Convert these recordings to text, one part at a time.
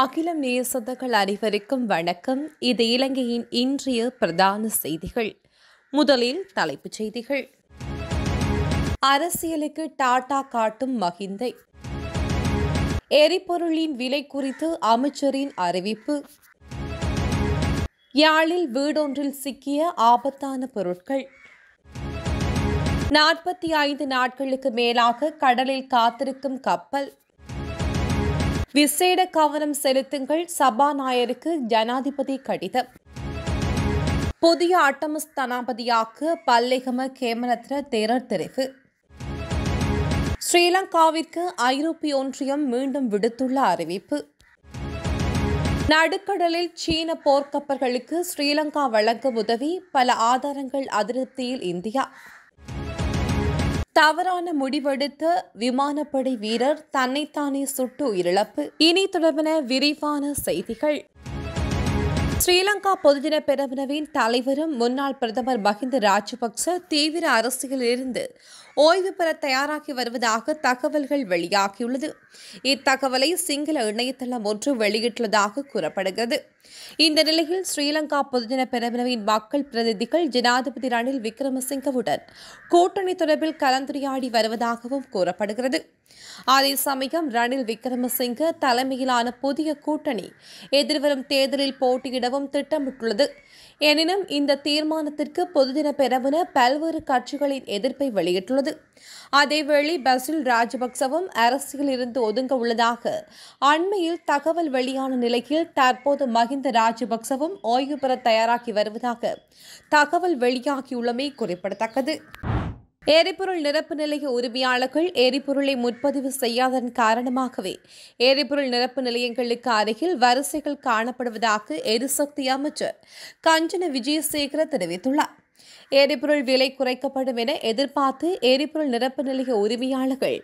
அகிலம் நேசத்தகள் அனைவருக்கும் வணக்கம் இது இலங்கையின் இன்றைய பிரதான செய்திகள் முதலில் தலைப்புச் செய்திகள் அரசியலுக்கு டாடா காட்டும் மகிந்தை எரிபொருளின் விலை குறித்து அமைச்சரின் அறிவிப்பு யாழில் வீடொன்றில் சிக்கிய ஆபத்தான பொருட்கள் நாற்பத்தி ஐந்து நாட்களுக்கு மேலாக கடலில் காத்திருக்கும் கப்பல் விசேட கவனம் செலுத்துங்கள் சபாநாயகருக்கு ஜனாதிபதி கடிதம் புதிய அட்டமஸ்தனாபதியாக பல்லேகம கேமரத்ர தேரர் தெரிவு ஸ்ரீலங்காவிற்கு ஐரோப்பிய ஒன்றியம் மீண்டும் விடுத்துள்ள அறிவிப்பு நடுக்கடலில் சீன போர்க்கப்பல்களுக்கு ஸ்ரீலங்கா வழங்க உதவி பல ஆதாரங்கள் அதிருப்தியில் இந்தியா தவறான முடிவெடுத்த விமானப்படை வீரர் தன்னைத்தானே சுட்டு உயிரிழப்பு இனி தொடர்பான விரிவான செய்திகள் ஸ்ரீலங்கா பொதுஜன பெரமுனவின் தலைவரும் முன்னாள் பிரதமர் மஹிந்த ராஜபக்ச தீவிர இருந்து ஓய்வு பெற தயாராகி வருவதாக தகவல்கள் வெளியாகியுள்ளது இத்தகவலை சிங்கள இணையதளம் ஒன்று வெளியிட்டுள்ளதாக கூறப்படுகிறது இந்த நிலையில் ஸ்ரீலங்கா பொதுஜன பெரமுனவின் மக்கள் பிரதிநிதிகள் ஜனாதிபதி ரணில் விக்ரமசிங்கவுடன் கூட்டணி தொடர்பில் கலந்துரையாடி வருவதாகவும் கூறப்படுகிறது அதே சமயம் ரணில் விக்ரமசிங்க தலைமையிலான புதிய கூட்டணி எதிர்வரும் தேர்தலில் போட்டியிடவும் திட்டமிட்டுள்ளது எனினும் இந்த தீர்மானத்திற்கு பொதுதின பெறவென பல்வேறு கட்சிகளின் எதிர்ப்பை வெளியிட்டுள்ளது அதேவேளை பசில் ராஜபக்சவும் அரசியல் இருந்து ஒதுங்க உள்ளதாக அண்மையில் தகவல் வெளியான நிலையில் தற்போது மஹிந்த ராஜபக்சவும் ஓய்வு பெற தயாராகி வருவதாக தகவல் வெளியாகியுள்ளமை குறிப்பிடத்தக்கது எரிபொருள் நிரப்பு நிலைய உரிமையாளர்கள் எரிபொருளை முன்பதிவு செய்யாதன் காரணமாகவே எரிபொருள் நிரப்பு நிலையங்களுக்கு அருகில் வரிசைகள் காணப்படுவதாக எரிசக்தி அமைச்சர் கஞ்சன விஜயசேகர தெரிவித்துள்ளார் எரிபொருள் விலை குறைக்கப்படும் என எதிர்பார்த்து எரிபொருள் நிரப்பு நிலைய உரிமையாளர்கள்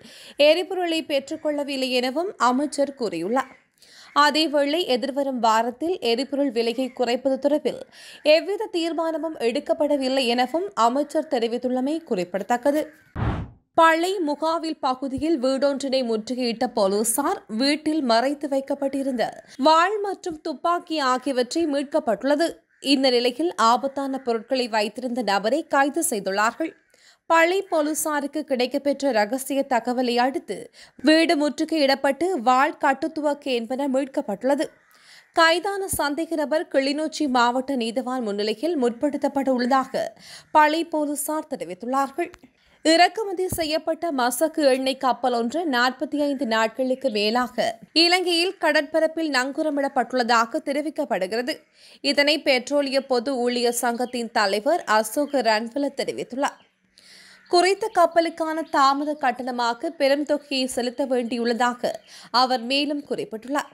எரிபொருளை பெற்றுக்கொள்ளவில்லை எனவும் அமைச்சர் கூறியுள்ளார் அதேவேளை எதிர்வரும் வாரத்தில் எரிபொருள் விலையை குறைப்பது தொடர்பில் எவ்வித தீர்மானமும் எடுக்கப்படவில்லை எனவும் அமைச்சர் தெரிவித்துள்ளமை குறிப்பிடத்தக்கது பழை முகாவில் பகுதியில் வீடொன்றினை முற்றுகையிட்ட போலீசார் வீட்டில் மறைத்து வைக்கப்பட்டிருந்த வாழ் மற்றும் துப்பாக்கி ஆகியவற்றை மீட்கப்பட்டுள்ளது இந்த நிலையில் ஆபத்தான பொருட்களை வைத்திருந்த நபரை கைது செய்துள்ளார்கள் பழி போலீசாருக்கு கிடைக்கப்பெற்ற ரகசிய தகவலை அடுத்து வீடு இடப்பட்டு வாழ் கட்டுத்துவக்கு என்பன மீட்கப்பட்டுள்ளது கைதான சந்தேக நபர் கிளிநொச்சி மாவட்ட நீதவான் முன்னிலையில் முற்படுத்தப்பட உள்ளதாக பழி போலீசார் தெரிவித்துள்ளார்கள் இறக்குமதி செய்யப்பட்ட மசக்கு எண்ணெய் கப்பல் ஒன்று நாற்பத்தி ஐந்து நாட்களுக்கு மேலாக இலங்கையில் கடற்பரப்பில் நங்குரமிடப்பட்டுள்ளதாக தெரிவிக்கப்படுகிறது இதனை பெட்ரோலிய பொது ஊழியர் சங்கத்தின் தலைவர் அசோக் ரன்வல தெரிவித்துள்ளார் குறைத்த கப்பலுக்கான தாமத கட்டணமாக பெரும் தொகையை செலுத்த வேண்டியுள்ளதாக அவர் மேலும் குறிப்பிட்டுள்ளார்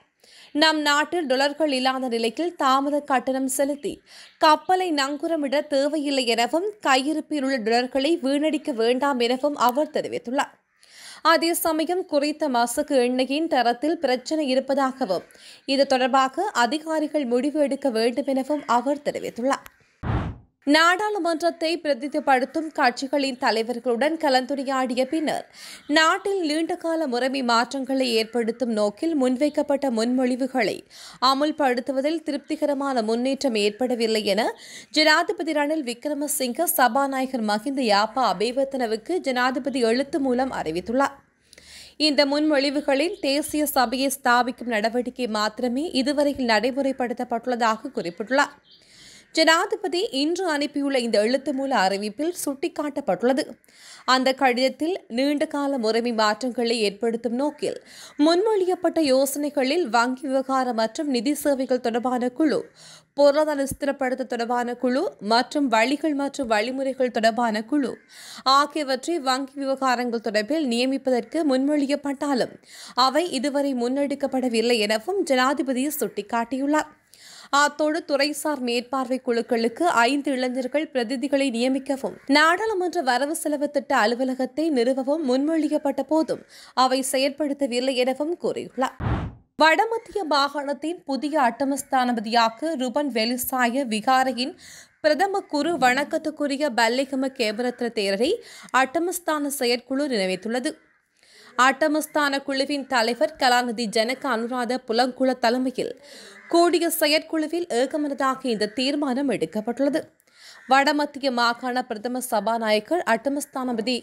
நம் நாட்டில் டொலர்கள் இல்லாத நிலையில் தாமத கட்டணம் செலுத்தி கப்பலை நங்குரமிட தேவையில்லை எனவும் கையிருப்பில் உள்ள டொலர்களை வீணடிக்க வேண்டாம் எனவும் அவர் தெரிவித்துள்ளார் அதே சமயம் குறித்த மாசுக்கு எண்ணெயின் தரத்தில் பிரச்சனை இருப்பதாகவும் இது தொடர்பாக அதிகாரிகள் முடிவு எடுக்க வேண்டும் எனவும் அவர் தெரிவித்துள்ளார் நாடாளுமன்றத்தை பிரதிநிதிப்படுத்தும் கட்சிகளின் தலைவர்களுடன் கலந்துரையாடிய பின்னர் நாட்டில் நீண்டகால முறைமை மாற்றங்களை ஏற்படுத்தும் நோக்கில் முன்வைக்கப்பட்ட முன்மொழிவுகளை அமுல்படுத்துவதில் திருப்திகரமான முன்னேற்றம் ஏற்படவில்லை என ஜனாதிபதி ரணில் விக்ரமசிங்க சபாநாயகர் மஹிந்த யாப்பா அபேவர்த்தனவுக்கு ஜனாதிபதி எழுத்து மூலம் அறிவித்துள்ளார் இந்த முன்மொழிவுகளில் தேசிய சபையை ஸ்தாபிக்கும் நடவடிக்கை மாத்திரமே இதுவரையில் நடைமுறைப்படுத்தப்பட்டுள்ளதாக குறிப்பிட்டுள்ளார் ஜனாதிபதி இன்று அனுப்பியுள்ள இந்த எழுத்து மூல அறிவிப்பில் சுட்டிக்காட்டப்பட்டுள்ளது அந்த கடிதத்தில் நீண்டகால முறைமை மாற்றங்களை ஏற்படுத்தும் நோக்கில் முன்மொழியப்பட்ட யோசனைகளில் வங்கி விவகாரம் மற்றும் நிதி சேவைகள் தொடர்பான குழு பொருளாதார ஸ்திரப்படுத்த தொடர்பான குழு மற்றும் வழிகள் மற்றும் வழிமுறைகள் தொடர்பான குழு ஆகியவற்றை வங்கி விவகாரங்கள் தொடர்பில் நியமிப்பதற்கு முன்மொழியப்பட்டாலும் அவை இதுவரை முன்னெடுக்கப்படவில்லை எனவும் ஜனாதிபதி சுட்டிக்காட்டியுள்ளார் அத்தோடு துறைசார் மேற்பார்வை குழுக்களுக்கு ஐந்து இளைஞர்கள் பிரதிநிதிகளை நியமிக்கவும் நாடாளுமன்ற வரவு செலவு திட்ட அலுவலகத்தை நிறுவவும் முன்மொழியப்பட்ட போதும் அவை செயற்படுத்தவில்லை எனவும் கூறியுள்ளார் வடமத்திய மாகாணத்தின் புதிய அட்டமஸ்தானபதியாக ருபன் வெலிசாய விகாரையின் பிரதம குரு வணக்கத்துக்குரிய பல்லிகம கேபரத்ர தேரரை அட்டமஸ்தான செயற்குழு நினைவித்துள்ளது ஆட்டமஸ்தான குழுவின் தலைவர் கலாநிதி ஜனக அனுராத புலங்குள தலைமையில் கூடிய செயற்குழுவில் ஏகமனதாக இந்த தீர்மானம் எடுக்கப்பட்டுள்ளது வடமத்திய மாகாண பிரதம சபாநாயகர் அட்டமஸ்தானபதி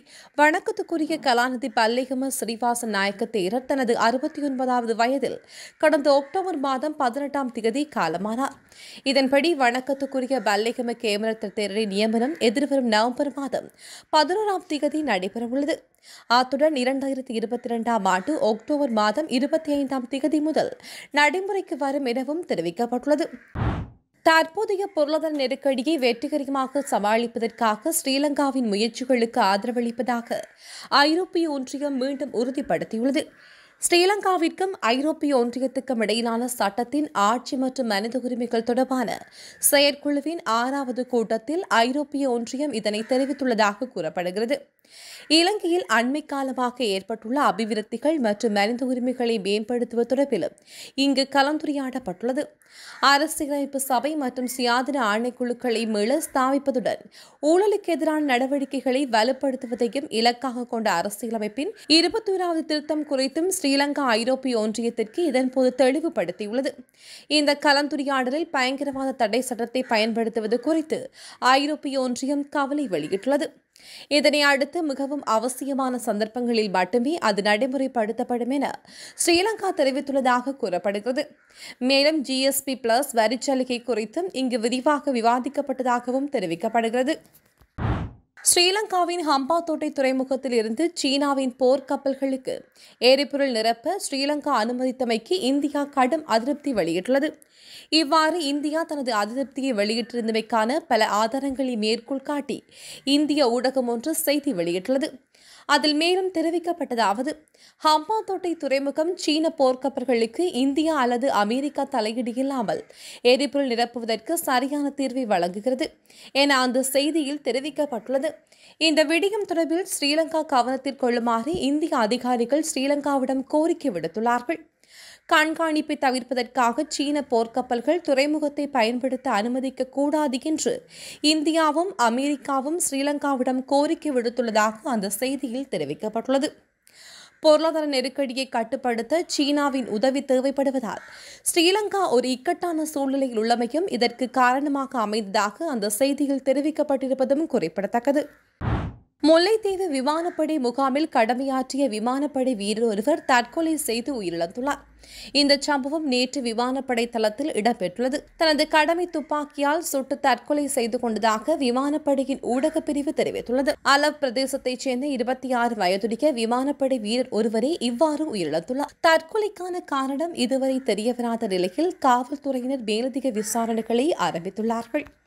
வணக்கத்துக்குரிய கலாநிதி பல்லிகம ஸ்ரீவாச நாயக்க தேரர் தனது அறுபத்தி ஒன்பதாவது வயதில் கடந்த அக்டோபர் மாதம் பதினெட்டாம் தேதி காலமானார் இதன்படி வணக்கத்துக்குரிய பல்லிகம கேமரத்தில் தேரின் நியமனம் எதிர்வரும் நவம்பர் மாதம் பதினோராம் தேதி நடைபெறவுள்ளது அத்துடன் இரண்டாயிரத்தி இருபத்தி இரண்டாம் ஆண்டு அக்டோபர் மாதம் இருபத்தி ஐந்தாம் தேதி முதல் நடைமுறைக்கு வரும் எனவும் தெரிவிக்கப்பட்டுள்ளது தற்போதைய பொருளாதார நெருக்கடியை வெற்றிகரமாக சமாளிப்பதற்காக ஸ்ரீலங்காவின் முயற்சிகளுக்கு ஆதரவளிப்பதாக ஐரோப்பிய ஒன்றியம் மீண்டும் உறுதிப்படுத்தியுள்ளது ஸ்ரீலங்காவிற்கும் ஐரோப்பிய ஒன்றியத்துக்கும் இடையிலான சட்டத்தின் ஆட்சி மற்றும் மனித உரிமைகள் தொடர்பான செயற்குழுவின் ஆறாவது கூட்டத்தில் ஐரோப்பிய ஒன்றியம் இதனை தெரிவித்துள்ளதாக கூறப்படுகிறது இலங்கையில் அண்மை காலமாக ஏற்பட்டுள்ள அபிவிருத்திகள் மற்றும் மனித உரிமைகளை மேம்படுத்துவது தொடர்பிலும் இங்கு கலந்துரையாடப்பட்டுள்ளது அரசியலமைப்பு சபை மற்றும் சுயாதீன ஆணைக்குழுக்களை மீள ஸ்தாபிப்பதுடன் ஊழலுக்கு எதிரான நடவடிக்கைகளை வலுப்படுத்துவதையும் இலக்காக கொண்ட அரசியலமைப்பின் இருபத்தி திருத்தம் குறித்தும் ஸ்ரீலங்கா ஐரோப்பிய ஒன்றியத்திற்கு இதன்போது தெளிவுபடுத்தியுள்ளது இந்த கலந்துரையாடலில் பயங்கரவாத தடை சட்டத்தை பயன்படுத்துவது குறித்து ஐரோப்பிய ஒன்றியம் கவலை வெளியிட்டுள்ளது இதனை அடுத்து மிகவும் அவசியமான சந்தர்ப்பங்களில் மட்டுமே அது நடைமுறைப்படுத்தப்படும் என ஸ்ரீலங்கா தெரிவித்துள்ளதாக கூறப்படுகிறது மேலும் ஜிஎஸ்பி பிளஸ் வரிச்சலுகை குறித்தும் இங்கு விரிவாக விவாதிக்கப்பட்டதாகவும் தெரிவிக்கப்படுகிறது ஸ்ரீலங்காவின் ஹம்பாத்தோட்டை துறைமுகத்தில் இருந்து சீனாவின் போர்க்கப்பல்களுக்கு எரிபொருள் நிரப்ப ஸ்ரீலங்கா அனுமதித்தமைக்கு இந்தியா கடும் அதிருப்தி வெளியிட்டுள்ளது இவ்வாறு இந்தியா தனது அதிருப்தியை வெளியிட்டிருந்தமைக்கான பல ஆதாரங்களை மேற்கோள் காட்டி இந்திய ஊடகம் ஒன்று செய்தி வெளியிட்டுள்ளது அதில் மேலும் தெரிவிக்கப்பட்டதாவது ஹம்பாந்தோட்டை துறைமுகம் சீன போர்க்கப்பர்களுக்கு இந்தியா அல்லது அமெரிக்கா தலையீடு இல்லாமல் எரிபொருள் நிரப்புவதற்கு சரியான தீர்வை வழங்குகிறது என அந்த செய்தியில் தெரிவிக்கப்பட்டுள்ளது இந்த விடயம் தொடர்பில் ஸ்ரீலங்கா கவனத்தில் கொள்ளுமாறு இந்திய அதிகாரிகள் ஸ்ரீலங்காவிடம் கோரிக்கை விடுத்துள்ளார்கள் கண்காணிப்பை தவிர்ப்பதற்காக சீன போர்க்கப்பல்கள் துறைமுகத்தை பயன்படுத்த அனுமதிக்க கூடாது என்று இந்தியாவும் அமெரிக்காவும் ஸ்ரீலங்காவிடம் கோரிக்கை விடுத்துள்ளதாக அந்த செய்தியில் தெரிவிக்கப்பட்டுள்ளது பொருளாதார நெருக்கடியை கட்டுப்படுத்த சீனாவின் உதவி தேவைப்படுவதால் ஸ்ரீலங்கா ஒரு இக்கட்டான சூழ்நிலையில் உள்ளமையும் இதற்கு காரணமாக அமைந்ததாக அந்த செய்தியில் தெரிவிக்கப்பட்டிருப்பதும் குறிப்பிடத்தக்கது முல்லைத்தீவு விமானப்படை முகாமில் கடமையாற்றிய விமானப்படை வீரர் ஒருவர் தற்கொலை செய்து உயிரிழந்துள்ளார் இந்த சம்பவம் நேற்று விமானப்படை தளத்தில் இடம்பெற்றுள்ளது தனது கடமை துப்பாக்கியால் சுட்டு தற்கொலை செய்து கொண்டதாக விமானப்படையின் ஊடகப் பிரிவு தெரிவித்துள்ளது அலப் பிரதேசத்தைச் சேர்ந்த இருபத்தி ஆறு வயதுடைய விமானப்படை வீரர் ஒருவரே இவ்வாறு உயிரிழந்துள்ளார் தற்கொலைக்கான காரணம் இதுவரை தெரியவராத நிலையில் காவல்துறையினர் மேலதிக விசாரணைகளை ஆரம்பித்துள்ளார்கள்